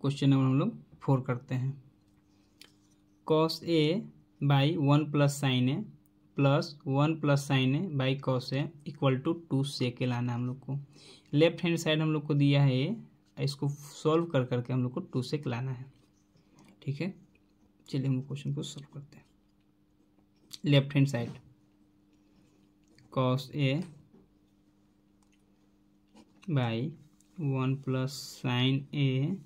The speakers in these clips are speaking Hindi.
क्वेश्चन नंबर हम लोग फोर करते हैं cos A by one plus sine A plus one plus sine A by cos A equal to two से के लाना हम लोग को लेफ्ट हैंड साइड हम लोग को दिया है ए इसको सॉल्व कर करके हम लोग को टू से लाना है ठीक है चलिए हम लोग क्वेश्चन को सॉल्व करते हैं left hand side cos A by one plus sine A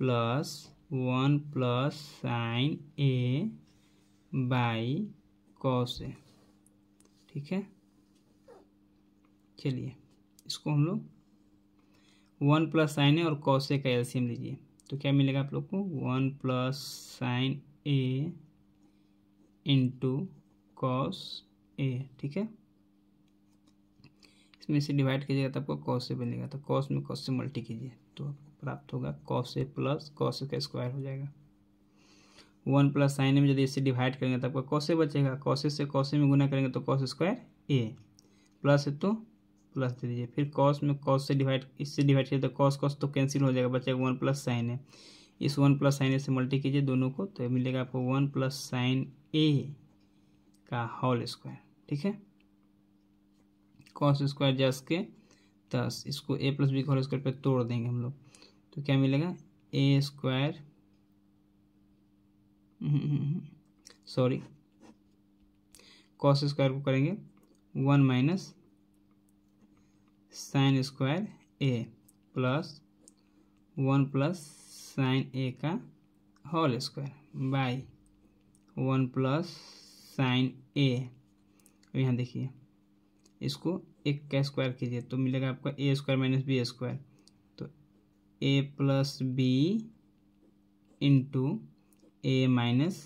plus one plus sine A by cos A ठीक है चलिए इसको हम लोग वन प्लस साइन ए और कॉस ए का एल्सियम लीजिए तो क्या मिलेगा आप लोग को one plus sine A into cos A ठीक है इसमें से डिवाइड कीजिएगा तो आपको कॉस ए मिलेगा तो कॉस में कॉस से मल्टी कीजिए तो आप प्राप्त होगा कॉस ए प्लस कॉस का स्क्वायर हो जाएगा वन प्लस साइन ए में यदि इससे डिवाइड करेंगे तो आपका कॉसे बचेगा कॉसे से कॉसे में गुना करेंगे तो कॉस स्क्वायर ए प्लस है तो प्लस दे दीजिए फिर कॉस में कॉस से डिवाइड इससे डिवाइड करिए तो कॉस कॉस तो कैंसिल हो जाएगा बचेगा वन प्लस साइन ए इस वन प्लस साइन ए से मल्टी कीजिए दोनों को तो मिलेगा आपको वन प्लस साइन ए का होल स्क्वायर ठीक है कॉस स्क्वायर जस के दस इसको ए प्लस बी का होल स्क्वायर पर तोड़ देंगे हम लोग तो क्या मिलेगा A square sorry cos square को करेंगे one minus sine square A plus one plus sine A का whole square by one plus sine A यहाँ देखिए इसको एक का स्क्वायर कीजिए तो मिलेगा आपका A square minus B square A plus B into A minus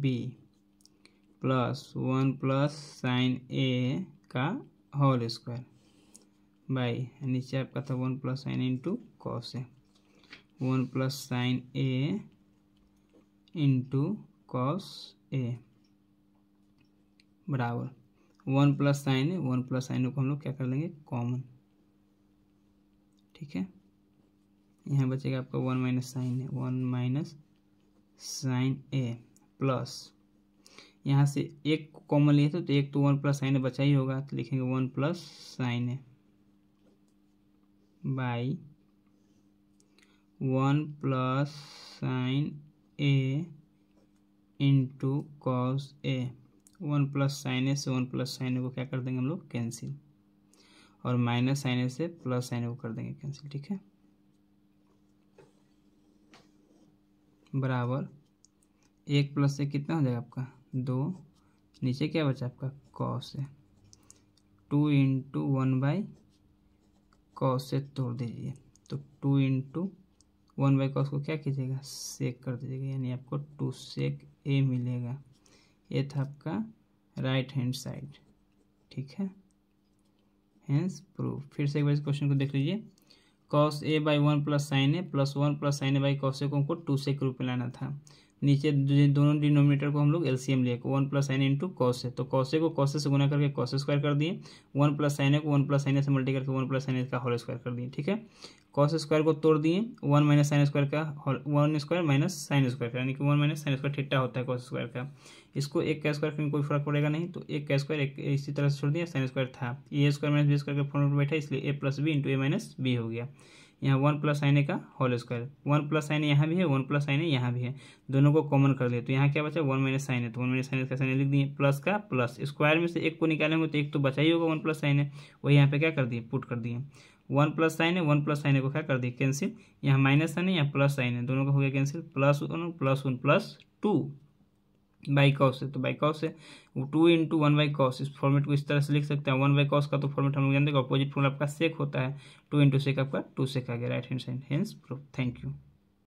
B plus one plus sine A का होल स्क्वायर बाय नीचे आपका था one plus sine into cos A one plus sine A into cos A बराबर वन प्लस साइन है वन प्लस साइन को हम लोग क्या कर लेंगे कॉमन ठीक है यहाँ बचेगा आपका वन माइनस साइन है one minus sine A plus यहाँ से एक कॉमन लिए थे तो एक तो वन प्लस साइन बचा ही होगा तो लिखेंगे one plus sine A by one plus sine A into cos A one plus sine A से वन प्लस साइन ए को क्या कर देंगे हम लोग कैंसिल और माइनस साइन ए से प्लस साइन ए को कर देंगे कैंसिल ठीक है बराबर एक प्लस से कितना हो जाएगा आपका दो नीचे क्या बचा आपका कॉस से two into one by cos से तोड़ दीजिए तो two into one by cos को क्या कीजिएगा सेक कर दीजिएगा यानी आपको टू सेक ए मिलेगा ये था आपका राइट हैंड साइड ठीक है हैंस प्रूफ फिर से एक बार इस क्वेश्चन को देख लीजिए cos A by one plus sine A plus one plus sine A by cos A को हमको टू से के रूप में लाना था नीचे दोनों डिनोमिनेटर को हम लोग एलसीएम लिए one plus sine into cos है तो कॉसे को कॉसे से गुना करके कॉस स्क्वायर कर दिए वन प्लस साइन को वन प्लस साइन से मल्टी करके वन प्लस साइन का होल स्क्वायर कर दिए ठीक है कॉस स्क्वायर को तोड़ दिए वन माइनस साइन स्क्वायर का one square minus sine square का यानी कि one minus sine square theta होता है कॉस स्क्वायर का इसको एक का स्क्वायर करने कोई फर्क पड़ेगा नहीं तो एक का स्क्वायर एक इसी तरह से छोड़ दिया साइन स्क्वायर था A square minus B square का फॉर्म बैठा इसलिए A plus B into A minus B हो गया यहाँ वन प्लस साइन ए का whole square one plus sine यहाँ भी है वन प्लस साइन ए यहाँ भी है दोनों को कॉमन कर लिया तो यहाँ क्या बचा वन माइनस साइन है तो वन माइनस साइन का साइन लिख दिए प्लस का प्लस स्क्वायर में से एक को निकालेंगे तो एक तो बचा ही होगा वन प्लस साइन है वही यहाँ पे क्या कर दिए पुट कर दिए वन प्लस साइन है वन प्लस साइन को क्या कर दिए कैंसिल यहाँ माइनस साइन है यहाँ प्लस साइन है दोनों का हो गया cancel plus one plus one plus two by cos है तो बाई कॉस है वो two into one by cos इस फॉर्मेट को इस तरह से लिख सकते हैं वन बाई कॉस का तो फॉर्मेट हम लोग जानते हैं अपोजिट फॉर्म आपका सेक होता है टू इंटू सेक आपका टू सेक आ गया right hand side hence proof thank you